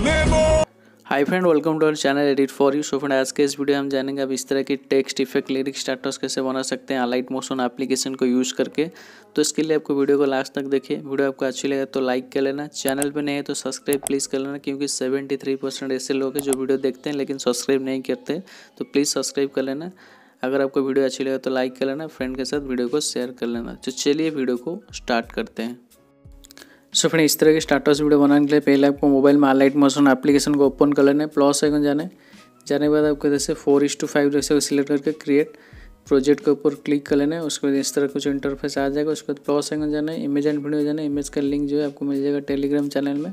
hi friend welcome to our channel edit for you so friend आज के इस video हम जानेंगे आप इस तरह की टेक्स्ट इफेक्ट लिरिक स्टार्टर्स कैसे बना सकते हैं लाइट मोशन एप्लीकेशन को यूज़ करके तो इसके लिए आपको वीडियो को लास्ट तक देखिए वीडियो आपको अच्छी लगे तो लाइक कर लेना चैनल पर नहीं है तो सब्सक्राइब प्लीज़ कर लेना क्योंकि सेवेंटी थ्री परसेंट ऐसे लोग हैं जो वीडियो देखते हैं लेकिन सब्सक्राइब नहीं करते तो प्लीज़ सब्सक्राइब कर लेना अगर आपको वीडियो अच्छी लगे तो लाइक कर लेना फ्रेंड के साथ वीडियो को शेयर कर लेना तो चलिए वीडियो को स्टार्ट करते हैं सो फिर फ्रेंड इस तरह के स्टार्टर्स वीडियो बनाने के लिए पहले आपको मोबाइल में आलाइट मोशन एप्लीकेशन को ओपन कर लेना है प्लस आइकन जाना है जाने के बाद आपको जैसे फोर इस टू फाइव जैसे सिलेक्ट करके क्रिएट प्रोजेक्ट के ऊपर क्लिक कर लेना है उसके बाद इस तरह कुछ इंटरफेस आ जाएगा उसके बाद प्लस आइकन जाना है इमेज एंड वीडियो जाना है इमेज का लिंक जो है आपको मिल जाएगा टेलीग्राम चैनल में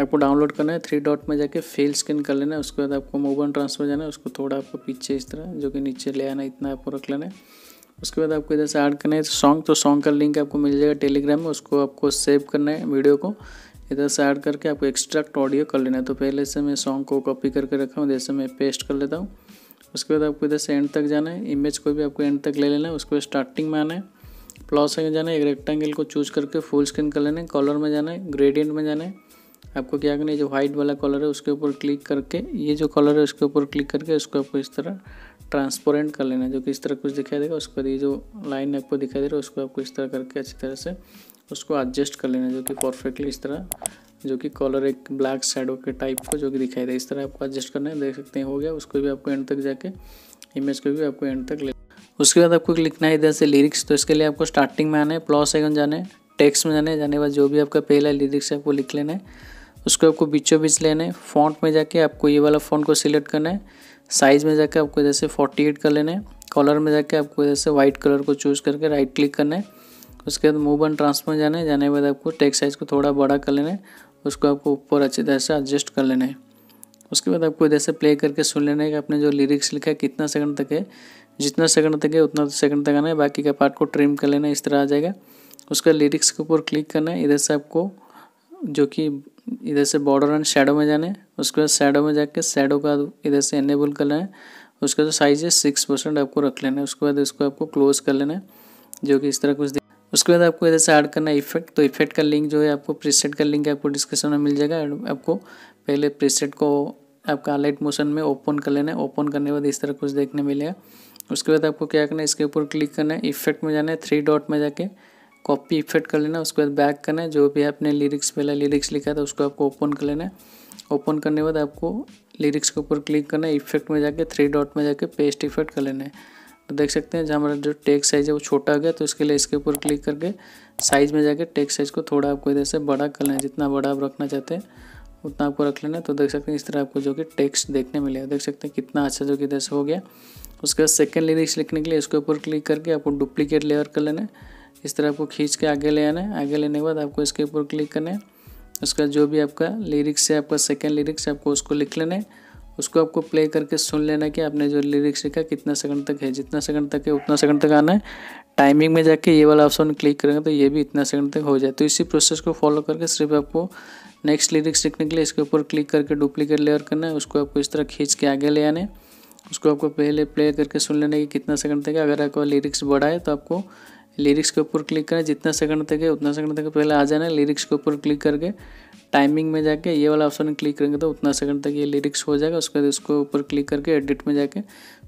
आपको डाउनलोड करना है थ्री डॉट में जाके फेल स्कैन कर लेना है उसके बाद आपको मोबाइल ट्रांसफर जाना है उसको थोड़ा आपको पीछे इस तरह जो कि नीचे ले आना इतना आपको रख लेना है उसके बाद आपको इधर से ऐड करना है सॉन्ग तो सॉन्ग तो का लिंक आपको मिल जाएगा टेलीग्राम में उसको आपको सेव करना है वीडियो को इधर से ऐड करके आपको एक्सट्रैक्ट ऑडियो कर लेना है तो पहले से मैं सॉन्ग को कॉपी करके रखा हूँ जैसे मैं पेस्ट कर लेता हूँ उसके बाद आपको इधर से एंड तक जाना है इमेज को भी आपको एंड तक ले लेना है उसके बाद स्टार्टिंग में आना है प्लस में जाना है एक रेक्टेंगल को चूज करके फुल स्क्रीन कर लेना है कॉलर में जाना है ग्रेडियंट में जाना है आपको क्या करना है जो व्हाइट वाला कलर है उसके ऊपर क्लिक करके ये जो कलर है उसके ऊपर क्लिक करके उसको आपको इस तरह ट्रांसपेरेंट कर लेना जो कि इस तरह कुछ दिखाई देगा उसके बाद ये जो लाइन आपको दिखाई दे रहा है उसको आपको इस तरह करके अच्छी तरह से उसको एडजस्ट कर लेना जो कि परफेक्टली इस तरह जो कि कॉलर एक ब्लैक शेडो के टाइप को जो कि दिखाई दे इस तरह आपको एडजस्ट करना है देख सकते हैं हो गया उसको भी आपको एंड तक जाके इमेज को भी आपको एंड तक ले उसके बाद आपको लिखना है इधर से लिरिक्स तो इसके लिए आपको स्टार्टिंग में आना है प्लस आइकन जाना है टेक्स्ट में जाना है जाने के बाद जो भी आपका पहला लिरिक्स है आपको लिख लेना है उसको आपको बीचों बीच लेना है फॉन्ट में जाके आपको ये वाला फ़ॉन्ट को सिलेक्ट करना है साइज़ में जाके आपको इधर से 48 कर लेना है कॉलर में जाके आपको इधर से वाइट कलर को चूज़ करके राइट क्लिक करना है उसके बाद मूव एंड ट्रांसफर जाना है जाने के बाद आपको टेक्स साइज़ को थोड़ा बड़ा कर लेना है उसको आपको ऊपर अच्छी तरह से एडजस्ट कर लेना है उसके बाद आपको इधर से प्ले करके सुन लेना है कि आपने जो लिरिक्स लिखा है कितना सेकंड तक है जितना सेकंड तक है उतना सेकंड तक आना है बाकी का पार्ट को ट्रिम कर लेना है इस तरह आ जाएगा उसका लिरिक्स के ऊपर क्लिक करना है इधर से आपको जो कि इधर से बॉर्डर एंड शेडो में जाना है उसके बाद शेडो में जाके शेडो का इधर से एनेबल करना है उसका जो साइज़ है सिक्स परसेंट आपको रख लेना है उसके बाद इसको आपको क्लोज कर लेना है जो कि इस तरह कुछ उसके बाद आपको इधर से ऐड करना है इफेक्ट तो इफेक्ट का लिंक जो है आपको प्रीसेट का लिंक आपको डिस्क्रिप्शन में मिल जाएगा आपको पहले प्रीसेट को आपका लाइट मोशन में ओपन कर लेना है ओपन करने के बाद इस तरह कुछ देखने मिलेगा उसके बाद आपको क्या करना है इसके ऊपर क्लिक करना है इफेक्ट में जाना है थ्री डॉट में जाके कॉपी इफेक्ट कर लेना उसके बाद बैक करना है जो भी आपने लिरिक्स पहला लिरिक्स लिखा था उसको आपको ओपन कर लेना है ओपन करने के बाद आपको लिरिक्स के ऊपर क्लिक करना है इफेक्ट में जाके थ्री डॉट में जाके पेस्ट इफेक्ट कर लेना है तो देख सकते हैं जहाँ हमारा जो टेक्स साइज़ है वो छोटा हो गया तो इसके लिए इसके ऊपर क्लिक करके साइज़ में जाके टेक्स साइज़ को थोड़ा आपको इधर से बड़ा कर लेना है जितना बड़ा आप रखना चाहते हैं उतना आपको रख लेना है तो देख सकते हैं इस तरह आपको जो कि टेक्स्ट देखने मिलेगा देख सकते हैं कितना अच्छा जो कि इधर से हो गया उसके बाद सेकेंड लिरिक्स लिखने के लिए इसके ऊपर क्लिक करके आपको डुप्लीकेट लेयर कर लेना है इस तरह आपको खींच के आगे ले आना है आगे लेने के बाद आपको इसके ऊपर क्लिक करना है उसका जो भी आपका लिरिक्स है आपका सेकेंड लिरिक्स आपको उसको लिख लेना है उसको आपको प्ले करके सुन लेना कि आपने जो लिरिक्स लिखा कितना सेकंड तक है जितना सेकंड तक है उतना सेकंड तक आना है टाइमिंग में जाके ये वाला ऑप्शन क्लिक करेंगे तो ये भी इतना सेकंड तक हो जाए तो इसी प्रोसेस को फॉलो करके सिर्फ आपको नेक्स्ट लिरिक्स लिखने के लिए इसके ऊपर क्लिक करके डुप्लीकेट लेयर करना है उसको आपको इस तरह खींच के आगे ले आने उसको आपको पहले प्ले करके सुन लेना कि कितना सेकंड तक है अगर आपका लिरिक्स बढ़ा है तो आपको लिरिक्स के ऊपर क्लिक करें जितना सेकंड तक है उतना सेकंड तक पहले आ जाना है लिरिक्स के ऊपर क्लिक करके टाइमिंग में जाके ये वाला ऑप्शन क्लिक करेंगे तो उतना सेकंड तक ये लिरिक्स हो जाएगा उसके बाद उसके ऊपर क्लिक करके एडिट में जाके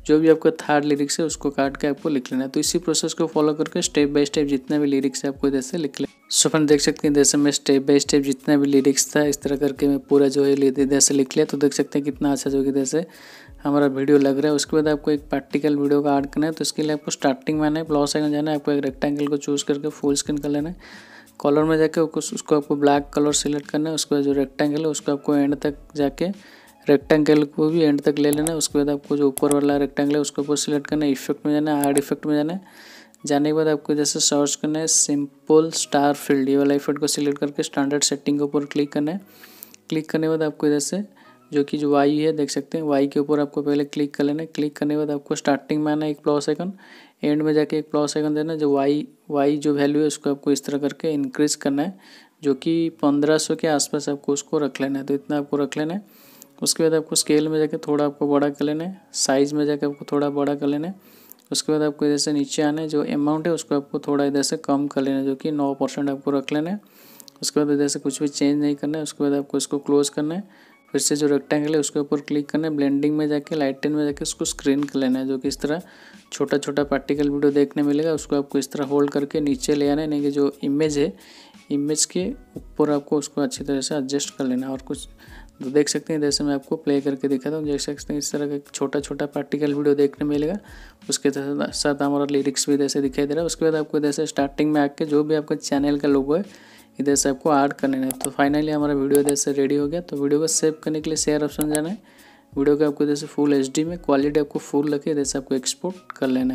जो भी आपका थर्ड लिरिक्स है उसको काट के आपको लिख लेना है तो इसी प्रोसेस को फॉलो करके स्टेप बाय स्टेप जितना भी लिरिक्स है आपको जैसे लिख लें सो फ्रेंड देख सकते हैं जैसे मैं स्टेप बाय स्टेप जितना भी लिरिक्स था इस तरह करके मैं पूरा जो है जैसे लिख लिया तो देख सकते हैं कितना अच्छा जो कि जैसे हमारा वीडियो लग रहा है उसके बाद आपको एक प्रैक्टिकल वीडियो का ऐड करना है तो इसके लिए आपको स्टार्टिंग में आना है प्लस आइकन जाना है आपको एक रेक्टेंगल को चूज़ करके फुल स्क्रीन कर लेना है कलर में जाके उसको आपको ब्लैक कलर सेलेक्ट करना है उसके बाद जो रेक्टेंगल है उसको आपको एंड तक जाके रेक्टेंगल को भी एंड तक ले लेना उसके बाद आपको जो ऊपर वाला रेक्टेंगल है उसके ऊपर सिलेक्ट करना है इफेक्ट में जाना है हार्ड इफेक्ट में जाना है जाने के बाद आपको जैसे सर्च करना है सिंपल स्टार फील्ड ये वाला इफेक्ट को सिलेक्ट करके स्टैंडर्ड सेटिंग के ऊपर क्लिक करना है क्लिक करने के बाद आपको जैसे जो कि जो वाई है देख सकते हैं वाई के ऊपर आपको पहले क्लिक कर लेना है क्लिक करने के बाद आपको स्टार्टिंग में आना एक प्लस आइकन एंड में जाके एक प्लस आइकन देना जो वाई वाई जो वैल्यू है उसको आपको इस तरह करके इंक्रीज करना है जो कि पंद्रह सौ के आसपास आपको उसको रख लेना है तो इतना आपको रख लेना है उसके बाद आपको स्केल में जाके थोड़ा आपको बड़ा कर लेना है साइज़ में जाके आपको थोड़ा बड़ा कर लेना है उसके बाद आपको इधर से नीचे आना है जो अमाउंट है उसको आपको थोड़ा इधर से कम कर लेना है जो कि नौ परसेंट आपको रख लेना है उसके बाद इधर से कुछ भी चेंज नहीं करना है उसके बाद आपको इसको क्लोज करना है फिर से जो रेक्टेंगल है उसके ऊपर क्लिक करना है ब्लेंडिंग में जाके लाइटिंग में जाके उसको स्क्रीन कर लेना है जो कि इस तरह छोटा छोटा पार्टिकल वीडियो देखने मिलेगा उसको आपको इस तरह होल्ड करके नीचे ले आना है यानी कि जो इमेज है इमेज के ऊपर आपको उसको अच्छी तरह से एडजस्ट कर लेना और कुछ तो देख सकते हैं जैसे मैं आपको प्ले करके दिखाता हूँ देख सकते हैं इस तरह का छोटा छोटा प्रैक्टिकल वीडियो देखने मिलेगा उसके साथ हमारा लिरिक्स भी जैसे दिखाई दे रहा है उसके बाद आपको जैसे स्टार्टिंग में आके जो भी आपका चैनल का लोगो है इधर से आपको ऐड करने है तो फाइनली हमारा वीडियो जैसे रेडी हो गया तो वीडियो को सेव करने के लिए शेयर ऑप्शन जाना है वीडियो का आपको जैसे फुल एच में क्वालिटी आपको फुल लगे जैसे आपको एक्सपोर्ट कर लेना है